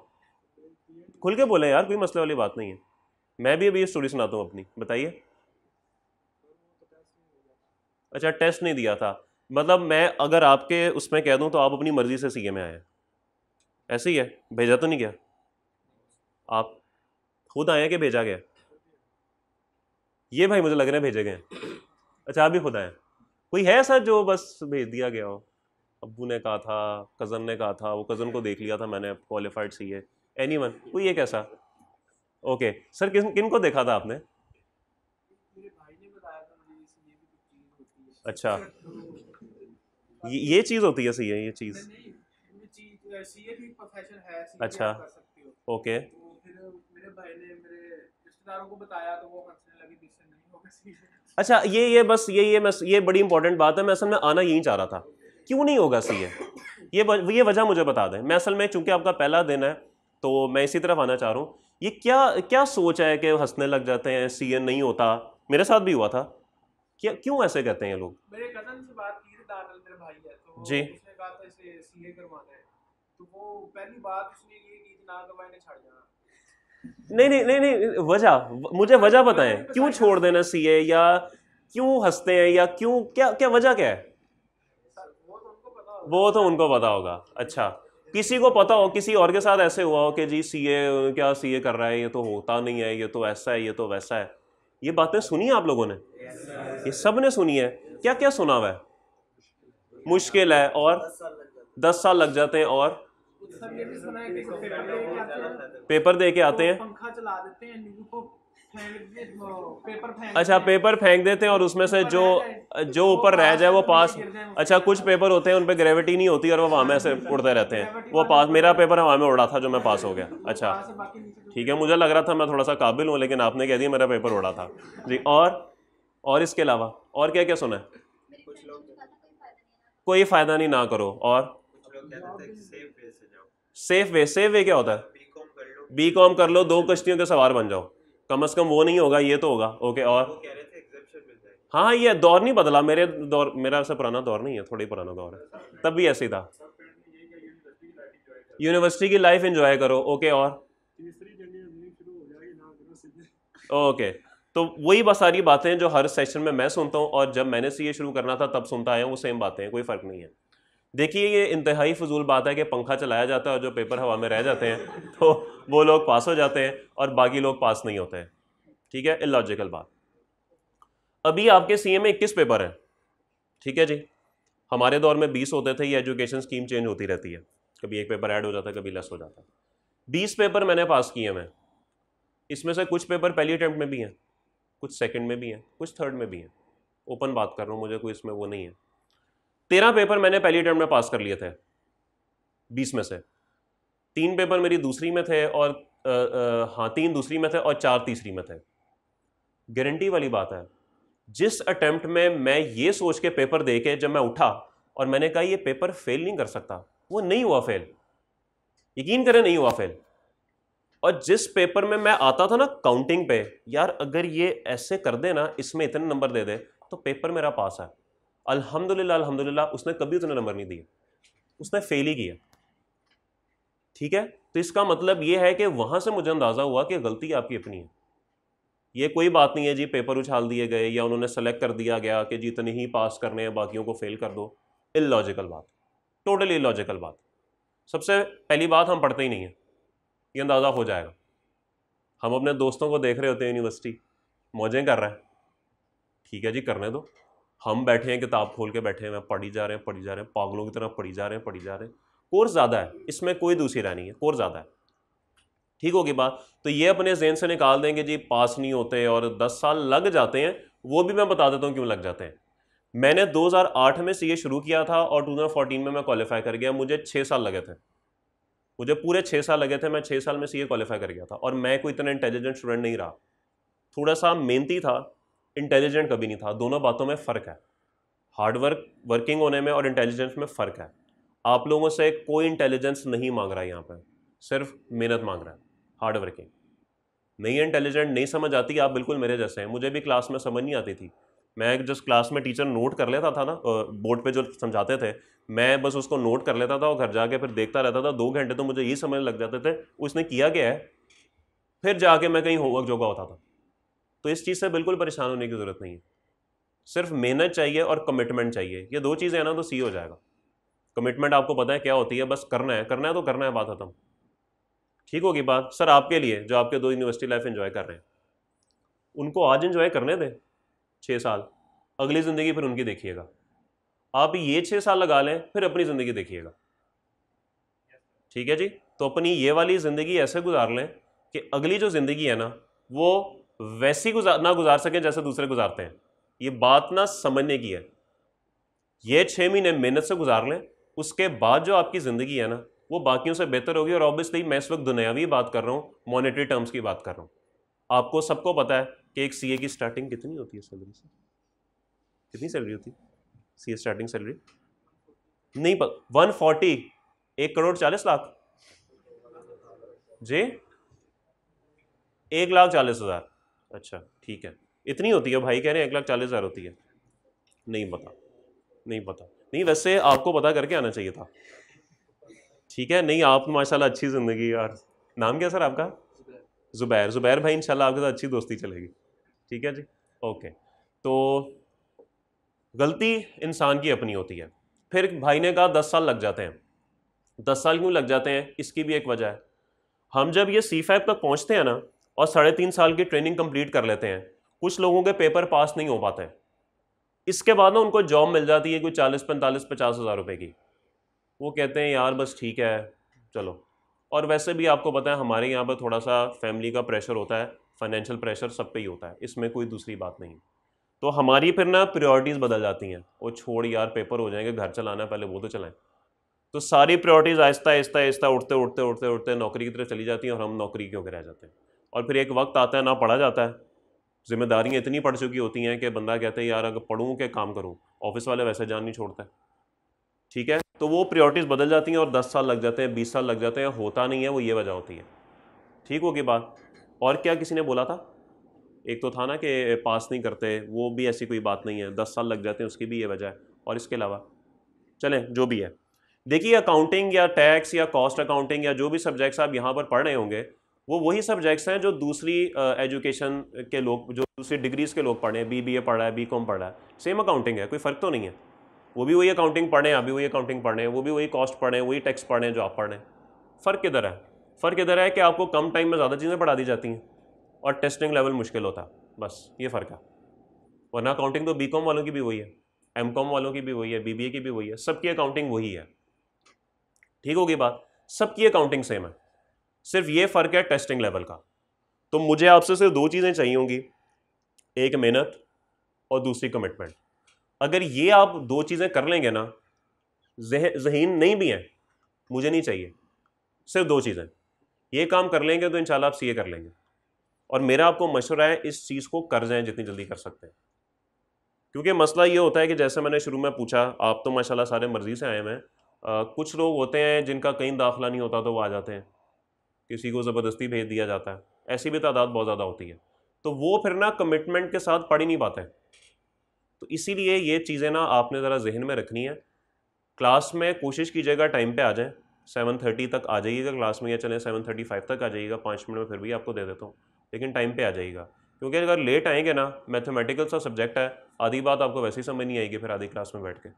खुल के बोले यार कोई मसले वाली बात नहीं है मैं भी अभी ये स्टोरी सुनाता हूँ अपनी बताइए अच्छा टेस्ट नहीं दिया था मतलब मैं अगर आपके उसमें कह दूँ तो आप अपनी मर्ज़ी से सीए में आए ऐसे ही है भेजा तो नहीं गया आप खुद आए कि भेजा गया ये भाई मुझे लग रहे हैं भेजे गए अच्छा आप भी खुदा है कोई है ऐसा जो बस भेज दिया गया हो अबू ने कहा था कज़न ने कहा था वो कज़न को देख लिया था मैंने क्वालिफाइड सी है एनी वन कोई एक ऐसा ओके सर किन किन को देखा था आपने अच्छा ये, चीज़ होती है सही है ये चीज़ अच्छा ओके अच्छा। तो मेरे भाई ने मेरे रिश्तेदारों को बताया तो वो अच्छा ये ये बस ये ये मैं ये बड़ी इंपॉर्टेंट बात है मैं असल में आना यही चाह रहा था क्यों नहीं होगा सी ए ये ये वजह मुझे बता दें मैं असल में चूंकि आपका पहला दिन है तो मैं इसी तरफ आना चाह रहा हूँ ये क्या क्या सोच है कि हंसने लग जाते हैं सी ए नहीं होता मेरे साथ भी हुआ था क्या क्यों ऐसे कहते हैं लोग मेरे कजन से बात की दानल मेरा भाई है तो जी उसने कहा था इसे सीए करवाना है तो वो पहली बात उसने ये की ना तो मैंने छड़ जाना नहीं नहीं नहीं नहीं वजह मुझे वजह बताएं क्यों छोड़ देना सीए या क्यों हंसते हैं या क्यों क्या क्या वजह क्या है वो तो उनको पता होगा अच्छा किसी को पता हो किसी और के साथ ऐसे हुआ हो कि जी सीए क्या सीए कर रहा है ये तो होता नहीं है ये तो ऐसा है ये तो वैसा है ये बातें सुनी आप लोगों ने ये सब ने सुनी है क्या क्या सुना हुआ है मुश्किल है और दस साल लग जाते हैं और पेपर दे के आते हैं पंखा चला देते हैं पेपर अच्छा पेपर फेंक देते हैं और उसमें से जो जो ऊपर रह जाए वो पास अच्छा कुछ पेपर होते हैं उन पर ग्रेविटी नहीं होती और वो वहाँ में ऐसे उड़ते रहते हैं वो पास मेरा पेपर वहाँ में उड़ा था जो मैं पास हो गया अच्छा ठीक है मुझे लग रहा था मैं थोड़ा सा काबिल हूँ लेकिन आपने कह दिया मेरा पेपर उड़ा था जी और और इसके अलावा और क्या क्या सुना है कोई फ़ायदा नहीं ना करो और सेफ वे सेफ वे क्या होता है बी कॉम कर लो दो कश्तियों के सवार बन जाओ कम अज कम वो नहीं होगा ये तो होगा ओके और हाँ ये दौर नहीं बदला मेरे दौर मेरा ऐसा पुराना दौर नहीं है थोड़ा ही पुराना दौर है तब भी ऐसे ही था यूनिवर्सिटी की लाइफ एंजॉय करो ओके और ओके तो वही बस सारी बातें जो हर सेशन में मैं सुनता हूँ और जब मैंने से ये शुरू करना था तब सुनता आया हूँ वो सेम बातें कोई फ़र्क नहीं है देखिए ये इंतहाई फजूल बात है कि पंखा चलाया जाता है और जो पेपर हवा में रह जाते हैं तो वो लोग पास हो जाते हैं और बाकी लोग पास नहीं होते हैं ठीक है इलॉजिकल बात अभी आपके सी में इक्कीस पेपर हैं ठीक है जी हमारे दौर में बीस होते थे ये एजुकेशन स्कीम चेंज होती रहती है कभी एक पेपर ऐड हो जाता है कभी लेस हो जाता है बीस पेपर मैंने पास किए मैं इसमें से कुछ पेपर पहली अटैम्प्ट में भी हैं कुछ सेकंड में भी हैं कुछ थर्ड में भी हैं ओपन बात कर रहा हूँ मुझे कोई इसमें वो नहीं है तेरह पेपर मैंने पहली अटैम्प्ट में पास कर लिए थे बीस में से तीन पेपर मेरी दूसरी में थे और हाँ तीन दूसरी में थे और चार तीसरी में थे गारंटी वाली बात है जिस अटैम्प्ट में मैं ये सोच के पेपर दे के जब मैं उठा और मैंने कहा ये पेपर फेल नहीं कर सकता वो नहीं हुआ फेल यकीन करें नहीं हुआ फेल और जिस पेपर में मैं आता था ना काउंटिंग पे यार अगर ये ऐसे कर दे ना इसमें इतने नंबर दे दे तो पेपर मेरा पास है अल्हम्दुलिल्लाह अल्हम्दुलिल्लाह उसने कभी उतने नंबर नहीं दिया उसने फेल ही किया ठीक है तो इसका मतलब ये है कि वहाँ से मुझे अंदाज़ा हुआ कि गलती आपकी अपनी है ये कोई बात नहीं है जी पेपर उछाल दिए गए या उन्होंने सेलेक्ट कर दिया गया कि जी इतने ही पास करने हैं बाकियों को फेल कर दो इलॉजिकल बात टोटली इलॉजिकल बात सबसे पहली बात हम पढ़ते ही नहीं है ये अंदाज़ा हो जाएगा हम अपने दोस्तों को देख रहे होते हैं यूनिवर्सिटी मौजें कर रहे हैं ठीक है जी करने दो हम बैठे हैं किताब खोल के बैठे हैं पढ़ी जा रहे हैं पढ़ी जा रहे हैं पागलों की तरह पढ़ी जा रहे हैं पढ़ी जा रहे हैं कोर्स ज़्यादा है इसमें कोई दूसरी राय नहीं है कोर्स ज़्यादा है ठीक होगी बात तो ये अपने जहन से निकाल देंगे जी पास नहीं होते और दस साल लग जाते हैं वो भी मैं बता देता हूँ क्यों लग जाते हैं मैंने 2008 में सीए शुरू किया था और 2014 में मैं क्वालिफाई कर गया मुझे छः साल लगे थे मुझे पूरे छः साल लगे थे मैं छः साल में सीए क्वालिफाई कर गया था और मैं कोई इतना इंटेलिजेंट स्टूडेंट नहीं रहा थोड़ा सा मेहनती था इंटेलिजेंट कभी नहीं था दोनों बातों में फ़र्क है हार्डवर्क वर्किंग होने में और इंटेलिजेंस में फ़र्क है आप लोगों से कोई इंटेलिजेंस नहीं मांग रहा है यहाँ पर सिर्फ मेहनत मांग रहा है हार्ड वर्किंग नहीं इंटेलिजेंट नहीं समझ आती आप बिल्कुल मेरे जैसे हैं मुझे भी क्लास में समझ नहीं आती थी मैं जिस क्लास में टीचर नोट कर लेता था ना बोर्ड पे जो समझाते थे मैं बस उसको नोट कर लेता था और घर जाके फिर देखता रहता था दो घंटे तो मुझे यही समझ लग जाते थे उसने किया क्या है फिर जाके मैं कहीं होमवर्क जोगा होता था तो इस चीज़ से बिल्कुल परेशान होने की ज़रूरत नहीं है सिर्फ मेहनत चाहिए और कमिटमेंट चाहिए ये दो चीज़ें हैं ना तो सी हो जाएगा कमिटमेंट आपको पता है क्या होती है बस करना है करना है तो करना है बात खत्म ठीक होगी बात सर आपके लिए जो आपके दो यूनिवर्सिटी लाइफ इन्जॉय कर रहे हैं उनको आज इन्जॉय करने दें छः साल अगली ज़िंदगी फिर उनकी देखिएगा आप ये छः साल लगा लें फिर अपनी ज़िंदगी देखिएगा ठीक है जी तो अपनी ये वाली ज़िंदगी ऐसे गुजार लें कि अगली जो ज़िंदगी है ना वो वैसी गुजार ना गुजार सकें जैसे दूसरे गुजारते हैं ये बात ना समझने की है ये छः महीने मेहनत से गुजार लें उसके बाद जो आपकी ज़िंदगी है ना वो बाकियों से बेहतर होगी और ऑब्वियसली मैं इस वक्त दुनियावी बात कर रहा हूँ मॉनेटरी टर्म्स की बात कर रहा हूँ आपको सबको पता है कि एक सी की स्टार्टिंग कितनी होती है सैलरी से कितनी सैलरी होती है सी स्टार्टिंग सैलरी नहीं पता वन फोर्टी एक करोड़ चालीस लाख जी एक लाख चालीस हज़ार अच्छा ठीक है इतनी होती है भाई कह रहे हैं एक लाख चालीस हज़ार होती है नहीं पता नहीं पता नहीं वैसे आपको पता करके आना चाहिए था ठीक है नहीं आप माशाल्लाह अच्छी ज़िंदगी यार नाम क्या सर आपका ज़ुबैर ज़ुबैर भाई इंशाल्लाह आपके साथ अच्छी दोस्ती चलेगी ठीक है जी ओके तो गलती इंसान की अपनी होती है फिर भाई ने कहा दस साल लग जाते हैं दस साल क्यों लग जाते हैं इसकी भी एक वजह है हम जब ये सी फाइव तक पहुँचते हैं ना और साढ़े तीन साल की ट्रेनिंग कंप्लीट कर लेते हैं कुछ लोगों के पेपर पास नहीं हो पाते इसके बाद ना उनको जॉब मिल जाती है कोई चालीस पैंतालीस पचास हज़ार रुपये की वो कहते हैं यार बस ठीक है चलो और वैसे भी आपको पता है हमारे यहाँ पर थोड़ा सा फैमिली का प्रेशर होता है फाइनेंशियल प्रेशर सब पे ही होता है इसमें कोई दूसरी बात नहीं तो हमारी फिर ना प्रायोरिटीज़ बदल जाती हैं वो छोड़ यार पेपर हो जाएंगे घर चलाना पहले वो तो चलाएं तो सारी प्रायोरिटीज़ आहिस्ता आहिस्ता आहिस्ता उठते उठते उठते उठते नौकरी की तरफ चली जाती हैं और हम नौकरी क्यों रह जाते हैं और फिर एक वक्त आता है ना पढ़ा जाता है जिम्मेदारियाँ इतनी पड़ चुकी होती हैं कि बंदा कहता है यार अगर पढ़ूँ क्या काम करूँ ऑफिस वाले वैसे जान नहीं छोड़ते ठीक है तो वो प्रियोरिटीज़ बदल जाती हैं और दस साल लग जाते हैं बीस साल लग जाते हैं होता नहीं है वो ये वजह होती है ठीक होगी बात और क्या किसी ने बोला था एक तो था ना कि पास नहीं करते वो भी ऐसी कोई बात नहीं है दस साल लग जाते हैं उसकी भी ये वजह है और इसके अलावा चलें जो भी है देखिए अकाउंटिंग या टैक्स या कॉस्ट अकाउंटिंग या जो भी सब्जेक्ट्स आप यहाँ पर पढ़ रहे होंगे वो वही सब्जेक्ट्स हैं जो दूसरी एजुकेशन के लोग जो दूसरी डिग्रीज़ के लोग पढ़े बी बी ए पढ़ा है बी कॉम पढ़ा है सेम अकाउंटिंग है कोई फ़र्क तो नहीं है वो भी वही अकाउंटिंग पढ़ें हैं अभी वही अकाउंटिंग पढ़ें वो भी वही कॉस्ट पढ़ें वही टैक्स पढ़ें जो आप पढ़ें फ़र्क किधर है फ़र्क इधर है कि आपको कम टाइम में ज़्यादा चीज़ें पढ़ा दी जाती हैं और टेस्टिंग लेवल मुश्किल होता है बस ये फ़र्क है वरना अकाउंटिंग तो बी कॉम वालों की भी वही है एम कॉम वालों की भी वही है बी बी ए की भी वही है सबकी अकाउंटिंग वही है ठीक होगी बात सबकी अकाउंटिंग सेम है सिर्फ ये फ़र्क है टेस्टिंग लेवल का तो मुझे आपसे सिर्फ दो चीज़ें चाहिए होंगी एक मेहनत और दूसरी कमिटमेंट अगर ये आप दो चीज़ें कर लेंगे ना जहन जहीन नहीं भी हैं मुझे नहीं चाहिए सिर्फ दो चीज़ें ये काम कर लेंगे तो इंशाल्लाह आप सीए कर लेंगे और मेरा आपको मशवरा है इस चीज़ को कर जाएं जितनी जल्दी कर सकते हैं क्योंकि मसला ये होता है कि जैसे मैंने शुरू में पूछा आप तो माशाल्लाह सारे मर्ज़ी से आए हैं कुछ लोग होते हैं जिनका कहीं दाखला नहीं होता तो वो आ जाते हैं किसी को ज़बरदस्ती भेज दिया जाता है ऐसी भी तादाद बहुत ज़्यादा होती है तो वो फिर ना कमिटमेंट के साथ पढ़ ही नहीं पाते तो इसीलिए ये चीज़ें ना आपने ज़रा जहन में रखनी है क्लास में कोशिश कीजिएगा टाइम पे आ जाए सेवन थर्टी तक आ जाइएगा क्लास में या चले सेवन थर्टी फाइव तक आ जाइएगा पाँच मिनट में फिर भी आपको दे देता हूँ लेकिन टाइम पे आ जाइएगा क्योंकि अगर लेट आएंगे ना मैथमेटिकल सा सब्जेक्ट है आधी बात आपको वैसे ही समझ नहीं आएगी फिर आधी क्लास में बैठ के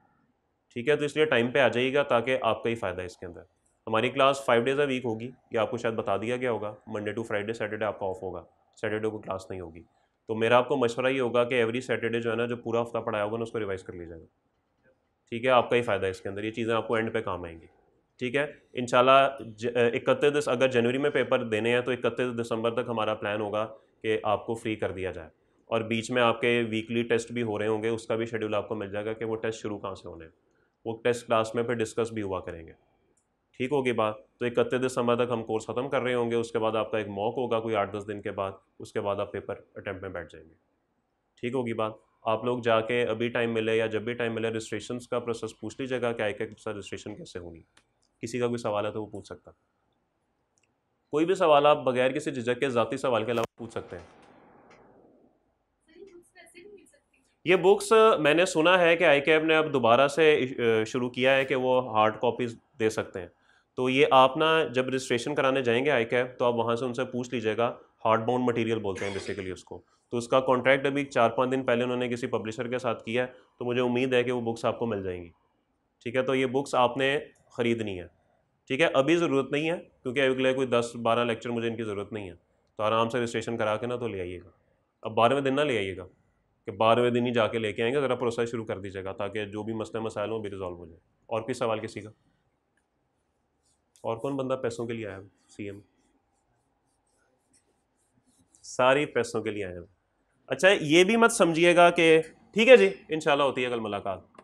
ठीक है तो इसलिए टाइम पे आ जाइएगा ताकि आपका ही फ़ायदा है इसके अंदर हमारी class five days a week होगी ये आपको शायद बता दिया गया होगा मंडे टू फ्राइडे सैटरडे आपका ऑफ होगा सैटरडे को क्लास नहीं होगी तो मेरा आपको मशवरा ये होगा कि एवरी सैटरडे जो है ना जो पूरा हफ्ता पढ़ाया होगा ना उसको रिवाइज़ कर लीजिएगा ठीक है आपका ही फ़ायदा है इसके अंदर ये चीज़ें आपको एंड पे काम आएंगी ठीक है इन इकतीस अगर जनवरी में पेपर देने हैं तो इकतीस दिसंबर तक हमारा प्लान होगा कि आपको फ्री कर दिया जाए और बीच में आपके वीकली टेस्ट भी हो रहे होंगे उसका भी शेड्यूल आपको मिल जाएगा कि वो टेस्ट शुरू कहाँ से होने हैं वो टेस्ट क्लास में फिर डिस्कस भी हुआ करेंगे ठीक होगी बात तो इकतीस दिसंबर तक हम कोर्स ख़त्म कर रहे होंगे उसके बाद आपका एक मॉक होगा कोई आठ दस दिन के बाद उसके बाद आप पेपर अटैम्प्ट में बैठ जाएंगे ठीक होगी बात आप लोग जाके अभी टाइम मिले या जब भी टाइम मिले रजिस्ट्रेशन का प्रोसेस पूछ लीजिएगा कि आई के रजिस्ट्रेशन कैसे होगी किसी का कोई सवाल है तो वो पूछ सकता कोई भी सवाल आप बगैर किसी झिझक के ज़ाती सवाल के अलावा पूछ सकते हैं ये बुक्स मैंने सुना है कि आई ने अब दोबारा से शुरू किया है कि वो हार्ड कॉपीज़ दे सकते हैं तो ये आप ना जब रजिस्ट्रेशन कराने जाएंगे आई कैब तो आप वहाँ से उनसे पूछ लीजिएगा हार्ड बाउंड मटेरियल बोलते हैं बेसिकली उसको तो उसका कॉन्ट्रैक्ट अभी चार पाँच दिन पहले उन्होंने किसी पब्लिशर के साथ किया है तो मुझे उम्मीद है कि वो बुक्स आपको मिल जाएंगी ठीक है तो ये बुक्स आपने ख़रीदनी है ठीक है अभी ज़रूरत नहीं है क्योंकि अगले कोई दस बारह लेक्चर मुझे इनकी ज़रूरत नहीं है तो आराम से रजिस्ट्रेशन करा के ना तो ले आइएगा अब बारहवें दिन ना ले आइएगा कि बारहवें दिन ही जाके लेके आएंगे ज़रा प्रोसेस शुरू कर दीजिएगा ताकि जो भी मसले मसाइल हों भी रिजॉल्व हो जाए और किस सवाल किसी का और कौन बंदा पैसों के लिए आया सीएम सारी पैसों के लिए आया अच्छा ये भी मत समझिएगा कि ठीक है जी इंशाल्लाह होती है कल मुलाकात